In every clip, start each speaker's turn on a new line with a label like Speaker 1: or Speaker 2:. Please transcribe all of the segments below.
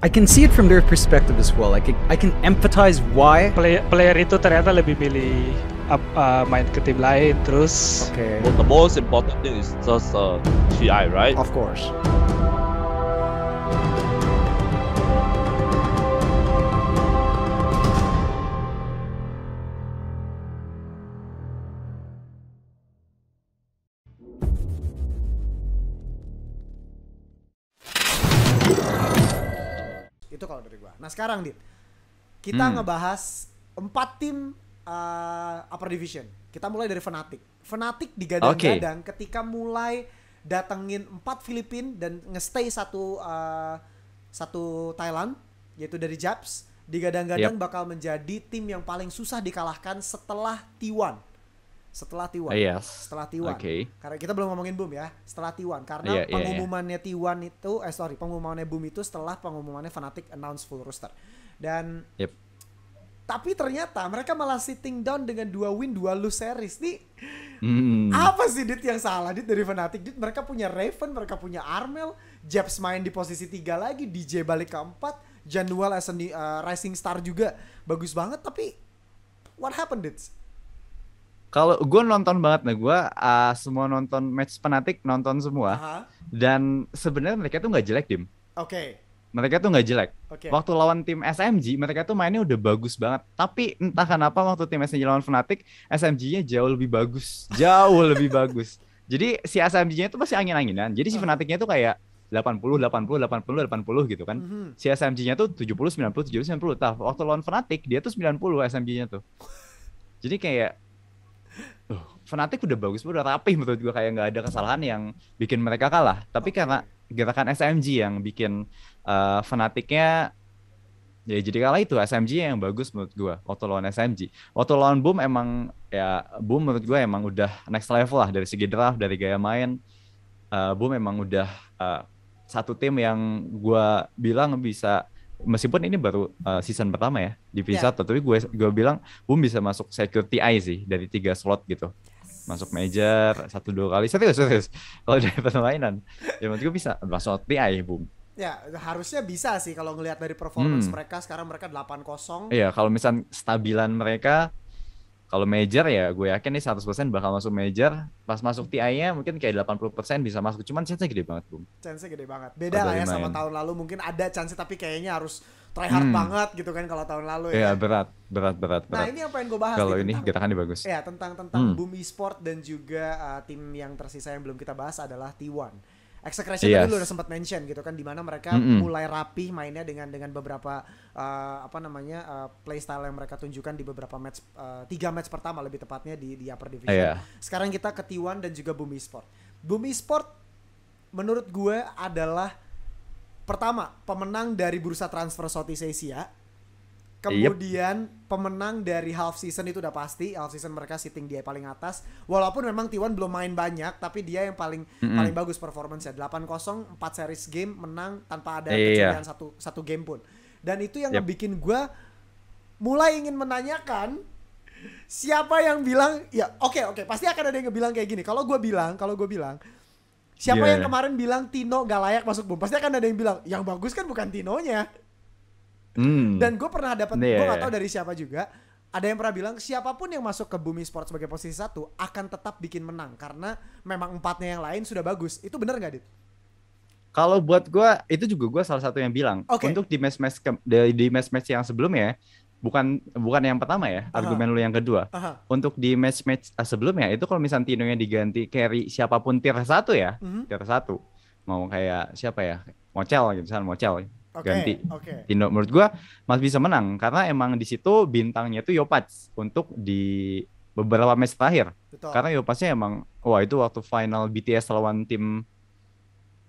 Speaker 1: I can see it from their perspective as well. I can, I can empathize why. Play, player itu ternyata lebih milih up, uh, main ke tim lain terus. Okay. Well,
Speaker 2: the most important thing is just uh, GI, right? Of course.
Speaker 1: Itu kalau dari gua. Nah, sekarang Dit. Kita hmm. ngebahas empat tim uh, upper division. Kita mulai dari Fnatic. Fnatic digadang-gadang okay. ketika mulai datengin empat Filipin dan ngestay satu uh, satu Thailand yaitu dari Japs digadang-gadang yep. bakal menjadi tim yang paling susah dikalahkan setelah T1 setelah tiwan ah, yes. Setelah tiwan 1 Okay. Karena kita belum ngomongin Boom ya, setelah tiwan karena yeah, yeah, pengumumannya yeah. t itu eh sorry, pengumumannya Boom itu setelah pengumumannya Fnatic announce full roster. Dan yep. Tapi ternyata mereka malah sitting down dengan dua win, dua lose series nih. Mm. Apa sih Dit yang salah Dit dari Fnatic? Dit mereka punya Raven, mereka punya Armel, Japs main di posisi tiga lagi, DJ balik keempat, Januel as a uh, Rising Star juga bagus banget tapi what happened Dit?
Speaker 2: kalau gue nonton banget nih gue uh, ah, semua nonton match penatik nonton semua uh -huh. dan sebenarnya mereka tuh nggak jelek dim oke okay. mereka tuh nggak jelek okay. waktu lawan tim SMG mereka tuh mainnya udah bagus banget tapi entah kenapa waktu tim SMG lawan Fnatic, SMG-nya jauh lebih bagus jauh lebih bagus jadi si SMG-nya tuh masih angin-anginan jadi si Fnatic-nya tuh kayak 80 80 80 80 gitu kan. Mm -hmm. Si SMG-nya tuh 70 90 70 90. Tah, waktu lawan Fnatic dia tuh 90 SMG-nya tuh. Jadi kayak Fnatic udah bagus, udah rapih menurut gue kayak nggak ada kesalahan yang bikin mereka kalah. Tapi karena gerakan SMG yang bikin uh, Fnaticnya ya jadi kalah itu SMG yang bagus menurut gue waktu lawan SMG waktu lawan Boom emang ya Boom menurut gue emang udah next level lah dari segi draft dari gaya main uh, Boom emang udah uh, satu tim yang gue bilang bisa meskipun ini baru uh, season pertama ya di Visa yeah. tapi gue gue bilang Boom bisa masuk security eye sih dari tiga slot gitu masuk major satu dua kali serius serius kalau dari permainan ya menurut gue bisa masuk TI boom
Speaker 1: Ya, harusnya bisa sih kalau ngelihat dari performance hmm. mereka sekarang mereka delapan kosong Iya,
Speaker 2: kalau misal stabilan mereka kalau major ya gue yakin nih 100% bakal masuk major. Pas masuk TI-nya mungkin kayak delapan 80% bisa masuk. Cuman chance-nya gede banget, Bung.
Speaker 1: Chance-nya gede banget. Beda lah ya sama tahun lalu mungkin ada chance tapi kayaknya harus try hard hmm. banget gitu kan kalau tahun lalu ya. Iya,
Speaker 2: berat, berat, berat, nah, berat. Nah, ini yang pengen gue bahas. Kalau ini kita kan bagus. Ya,
Speaker 1: tentang tentang hmm. boom e-sport dan juga uh, tim yang tersisa yang belum kita bahas adalah T1. Execration yes. Iya. tadi lu udah sempat mention gitu kan di mana mereka mm -hmm. mulai rapi mainnya dengan dengan beberapa uh, apa namanya uh, eh, playstyle yang mereka tunjukkan di beberapa match uh, tiga match pertama lebih tepatnya di di upper division. Yeah. Sekarang kita ke T1 dan juga Bumi Sport. Bumi Sport menurut gue adalah pertama pemenang dari bursa transfer Southeast Asia Kemudian yep. pemenang dari half season itu udah pasti, half season mereka sitting dia paling atas. Walaupun memang Tiwan belum main banyak, tapi dia yang paling mm -hmm. paling bagus performance-nya. 8-0, 4 series game menang tanpa ada iya. e yeah. satu satu game pun. Dan itu yang yep. gue gue mulai ingin menanyakan siapa yang bilang ya oke okay, oke okay, pasti akan ada yang bilang kayak gini. Kalau gue bilang, kalau gue bilang Siapa yeah. yang kemarin bilang Tino gak layak masuk BUM? Pasti akan ada yang bilang, yang bagus kan bukan Tinonya. Mm. Dan gue pernah dapat, yeah. gue iya, gak tau iya. dari siapa juga. Ada yang pernah bilang siapapun yang masuk ke Bumi Sport sebagai posisi satu akan tetap bikin menang karena memang empatnya yang lain sudah bagus. Itu bener gak, Dit?
Speaker 2: Kalau buat gue itu juga gue salah satu yang bilang okay. untuk di match match di match match yang sebelumnya bukan bukan yang pertama ya, Aha. argumen lu yang kedua. Aha. Untuk di match-match ah, sebelumnya itu kalau misalnya Tino-nya diganti carry siapapun tier satu ya, hmm tier satu mau kayak siapa ya, Mocel gitu, misalnya Mocel ya, okay. ganti okay. Tino. Menurut gua masih bisa menang karena emang di situ bintangnya itu Yopats untuk di beberapa match terakhir. Betul. Karena Yopasnya emang wah itu waktu final BTS lawan tim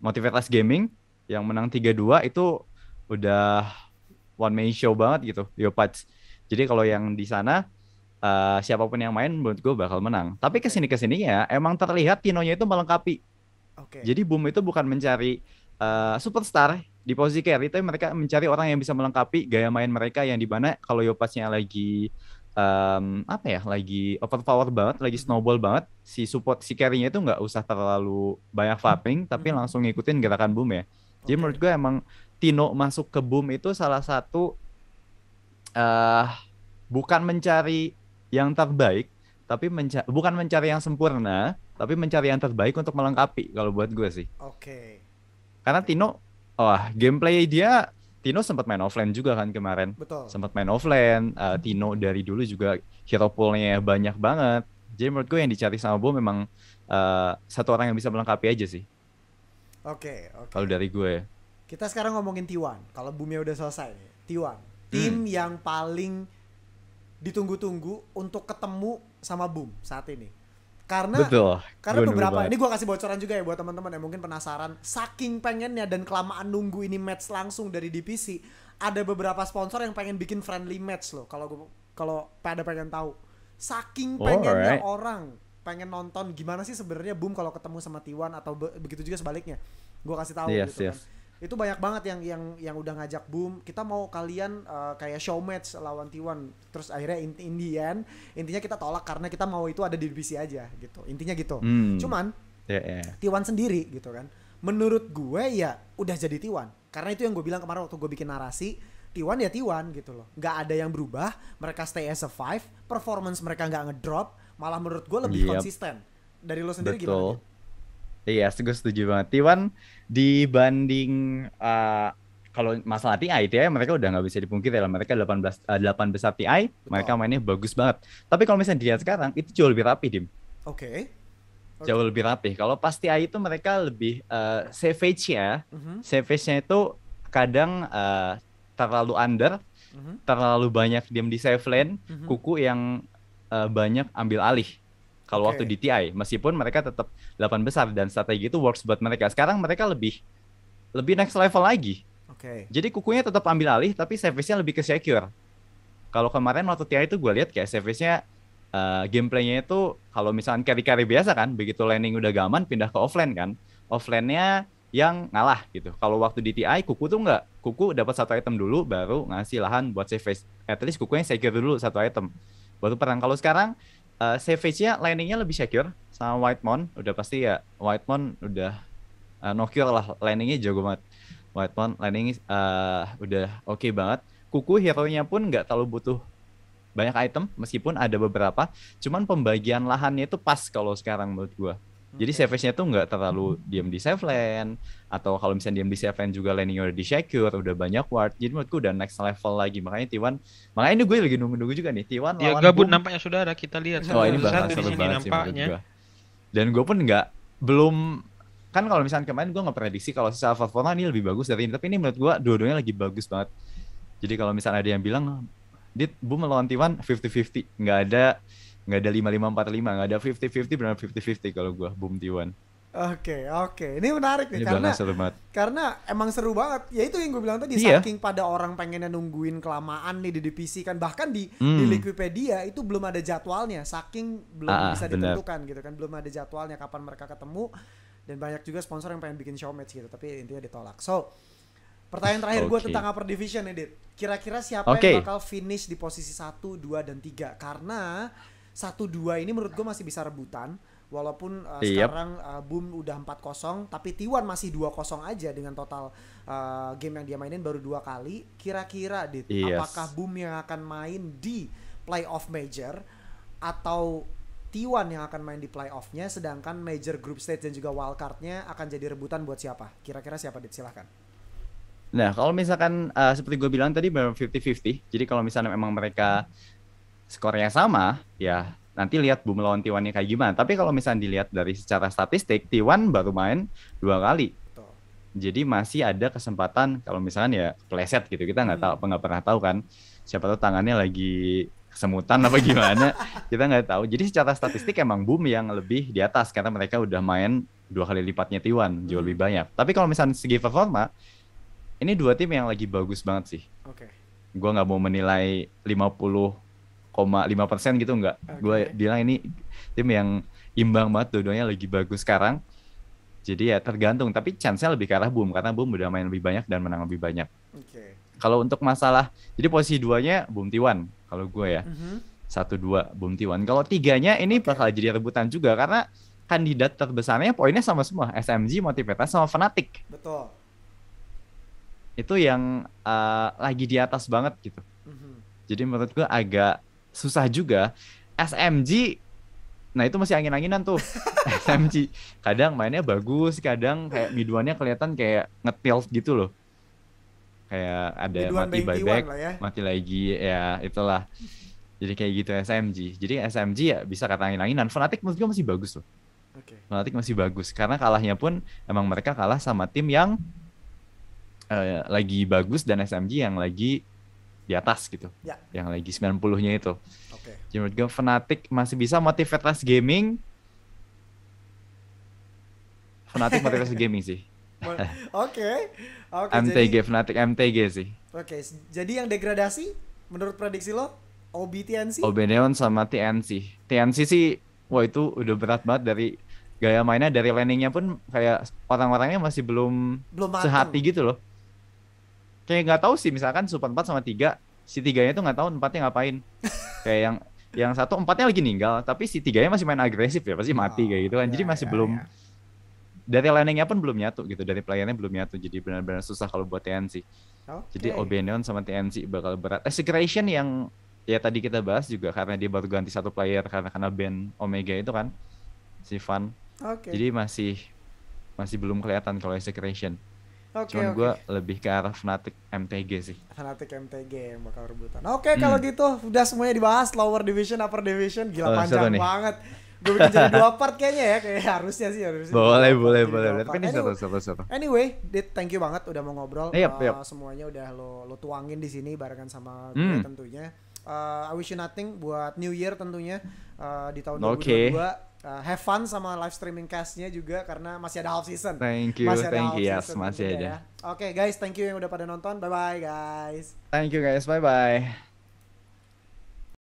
Speaker 2: Motivitas Gaming yang menang 3-2 itu udah one man show banget gitu Leopards. Jadi kalau yang di sana uh, siapapun yang main menurut gue bakal menang. Tapi kesini kesini ya emang terlihat Tinonya itu melengkapi. Okay. Jadi Boom itu bukan mencari uh, superstar di posisi carry, tapi mereka mencari orang yang bisa melengkapi gaya main mereka yang di mana kalau Yopasnya lagi um, apa ya, lagi overpower banget, lagi hmm. snowball banget, si support si carrynya itu nggak usah terlalu banyak vaping tapi hmm. langsung ngikutin gerakan Boom ya. Jadi okay. menurut gue emang Tino masuk ke Boom itu salah satu uh, bukan mencari yang terbaik, tapi menca bukan mencari yang sempurna, tapi mencari yang terbaik untuk melengkapi kalau buat gue sih. Oke. Okay. Karena Tino, wah oh, gameplay dia Tino sempat main offline juga kan kemarin. Betul. Sempat main offline. Uh, Tino dari dulu juga hero poolnya banyak banget. Jadi menurut gue yang dicari sama Bo memang uh, satu orang yang bisa melengkapi aja sih.
Speaker 1: Oke. Okay, okay. Kalau dari gue. Ya. Kita sekarang ngomongin T1. Kalau Bumi udah selesai, T1. Hmm. Tim hmm. yang paling ditunggu-tunggu untuk ketemu sama Boom saat ini. Karena Betul. karena Bener beberapa ini gue kasih bocoran juga ya buat teman-teman yang mungkin penasaran, saking pengennya dan kelamaan nunggu ini match langsung dari DPC, ada beberapa sponsor yang pengen bikin friendly match loh kalau kalau pada pengen tahu. Saking oh, pengennya orang pengen nonton gimana sih sebenarnya Boom kalau ketemu sama Tiwan atau be begitu juga sebaliknya. Gue kasih tahu yes, gitu kan. yes. kan itu banyak banget yang yang yang udah ngajak boom kita mau kalian uh, kayak show match lawan T1 terus akhirnya in, in intinya kita tolak karena kita mau itu ada di divisi aja gitu intinya gitu hmm. cuman yeah, yeah. T1 sendiri gitu kan menurut gue ya udah jadi T1 karena itu yang gue bilang kemarin waktu gue bikin narasi T1 ya T1 gitu loh nggak ada yang berubah mereka stay as a five performance mereka nggak ngedrop malah menurut gue lebih yep. konsisten dari lo sendiri Betul. gimana?
Speaker 2: Iya, gue setuju banget. Tiwan dibanding uh, kalau masalah TI TI mereka udah nggak bisa dipungkiri lah mereka 18 uh, 8 besar TI Betul. mereka mainnya bagus banget tapi kalau misalnya dilihat sekarang itu jauh lebih rapi dim oke okay. okay. jauh lebih rapi kalau pas TI itu mereka lebih uh, eh, savage ya uh mhm. -huh. savage-nya itu kadang uh, terlalu under uh mhm. -huh. terlalu banyak diam di save lane uh mhm. -huh. kuku yang uh, banyak ambil alih kalau okay. waktu di TI meskipun mereka tetap delapan besar dan strategi itu works buat mereka sekarang mereka lebih lebih next level lagi okay. jadi kukunya tetap ambil alih tapi servisnya lebih ke secure kalau kemarin waktu TI itu gue lihat kayak servisnya uh, eh, gameplaynya itu kalau misalnya carry-carry biasa kan begitu landing udah gaman pindah ke offline kan offline-nya yang ngalah gitu. Kalau waktu di TI kuku tuh nggak, kuku dapat satu item dulu baru ngasih lahan buat save face. At least kukunya secure dulu satu item. Baru perang. Kalau sekarang uh, Savage-nya landing-nya lebih secure sama White Whitemon udah pasti ya White Whitemon udah uh, no cure lah landing-nya jago banget Whitemon landing uh, udah oke okay banget kuku hero nya pun nggak terlalu butuh banyak item meskipun ada beberapa cuman pembagian lahannya itu pas kalau sekarang menurut gua jadi safe savage-nya tuh nggak terlalu diam di safe lane atau kalau misalnya diam di safe lane juga landing udah di secure, udah banyak ward. Jadi menurutku udah next level lagi. Makanya T1, makanya ini gue lagi nunggu-nunggu juga nih. T1 ya, lawan gabut boom. nampaknya saudara kita lihat. Oh, ini bakal seru banget sih Dan gue pun nggak belum kan kalau misalnya kemarin gue nggak prediksi kalau si Alpha ini lebih bagus dari ini tapi ini menurut gue dua-duanya lagi bagus banget jadi kalau misalnya ada yang bilang dit bu melawan Tiwan 50-50 nggak ada nggak ada lima lima empat lima nggak ada fifty fifty benar fifty fifty kalau gue Boom T1
Speaker 1: Oke, oke. Ini menarik nih ini karena seru karena emang seru banget. Ya itu yang gue bilang tadi iya. saking pada orang pengennya nungguin kelamaan nih di divisi kan bahkan di hmm. di wikipedia itu belum ada jadwalnya, saking belum ah, bisa bener. ditentukan gitu kan, belum ada jadwalnya kapan mereka ketemu dan banyak juga sponsor yang pengen bikin show match gitu, tapi intinya ditolak. So, pertanyaan terakhir okay. gue tentang upper division Edit. Kira-kira siapa okay. yang bakal finish di posisi satu dua dan tiga Karena satu dua ini menurut gue masih bisa rebutan walaupun uh, eh, yep. Iya. sekarang uh, boom udah 4-0 tapi T1 masih 2-0 aja dengan total uh, game yang dia mainin baru dua kali kira-kira dit iya. yes. apakah boom yang akan main di playoff major atau T1 yang akan main di playoffnya sedangkan major group stage dan juga wildcardnya akan jadi rebutan buat siapa kira-kira siapa dit silahkan
Speaker 2: Nah, kalau misalkan uh, seperti gue bilang tadi, memang 50-50. Jadi kalau misalnya memang mereka skornya sama, ya nanti lihat Boom lawan t 1 kayak gimana. Tapi kalau misalnya dilihat dari secara statistik, T1 baru main dua kali. Jadi masih ada kesempatan kalau misalnya ya pleset gitu. Kita nggak tahu, hmm. nggak pernah tahu kan. Siapa tahu tangannya lagi kesemutan apa gimana. kita nggak tahu. Jadi secara statistik emang Boom yang lebih di atas karena mereka udah main dua kali lipatnya t jauh hmm. lebih banyak. Tapi kalau misalnya segi performa, ini dua tim yang lagi bagus banget sih. Oke. Okay. Gua nggak mau menilai 50 persen gitu enggak. Okay. Gue bilang ini tim yang imbang banget dua-duanya lagi bagus sekarang. Jadi ya tergantung, tapi chance-nya lebih ke arah Boom karena Boom udah main lebih banyak dan menang lebih banyak. Okay. Kalau untuk masalah, jadi posisi duanya Boom T1 kalau gue ya. Mm-hmm. Satu dua Boom T1. Kalau tiganya ini okay. bakal jadi rebutan juga karena kandidat terbesarnya poinnya sama semua, SMG, motivetas sama Fnatic. Betul. Itu yang uh, lagi di atas banget gitu. Mm-hmm. Jadi menurut gue agak susah juga. SMG Nah itu masih angin-anginan tuh SMG. Kadang mainnya bagus, kadang kayak miduannya kelihatan kayak ngetilt gitu loh. Kayak ada Biduan mati buyback, ya. mati lagi, ya itulah. Jadi kayak gitu SMG. Jadi SMG ya bisa kata angin-anginan. Fnatic menurut gue masih bagus loh. Okay. Fnatic masih bagus. Karena kalahnya pun emang mereka kalah sama tim yang uh, lagi bagus dan SMG yang lagi di atas gitu. Ya. Yang lagi 90-nya itu. Oke. Okay. Jadi gue Fnatic masih bisa motivate Gaming. Fnatic motivate Gaming sih. Oke. Oke.
Speaker 1: Okay. okay, MTG jadi...
Speaker 2: Fnatic MTG sih.
Speaker 1: Oke, okay. jadi yang degradasi menurut prediksi lo OB TNC? OB
Speaker 2: Neon sama TNC. TNC sih wah itu udah berat banget dari gaya mainnya dari landingnya pun kayak orang-orangnya masih belum belum sehati gitu loh kayak nggak tahu sih misalkan Super 4 sama 3 si tiganya tuh nggak tahu empatnya ngapain kayak yang yang satu empatnya lagi ninggal tapi si tiganya masih main agresif ya pasti mati oh, kayak gitu kan oh, jadi iya, masih ya, belum ya. dari landingnya pun belum nyatu gitu dari pelayannya belum nyatu jadi benar-benar susah kalau buat TNC okay. jadi Obenion sama TNC bakal berat Execration yang ya tadi kita bahas juga karena dia baru ganti satu player karena karena band Omega itu kan si Van okay. jadi masih masih belum kelihatan kalau Execration
Speaker 1: Okay, Cuman okay. gue
Speaker 2: lebih ke arah fanatik MTG
Speaker 1: sih. Fanatik MTG yang bakal rebutan. Oke, okay, hmm. kalau gitu udah semuanya dibahas lower division, upper division, gila oh, panjang banget. Gue bikin jadi dua part kayaknya ya, kayak harusnya sih harusnya. Boleh, boleh, boleh, boleh. tapi ini satu satu seru. Anyway, Dit, thank you banget udah mau ngobrol. Yep, eh, yep. Uh, semuanya udah lo lo tuangin di sini barengan sama hmm. tentunya. Uh, I wish you nothing buat New Year tentunya uh, di tahun okay. 2022 uh, have fun sama live streaming castnya juga karena masih ada half season. Thank you, masih ada thank you, yes, masih ada. Ya. Oke okay, guys, thank you yang udah pada nonton. Bye bye guys.
Speaker 2: Thank you guys, bye bye.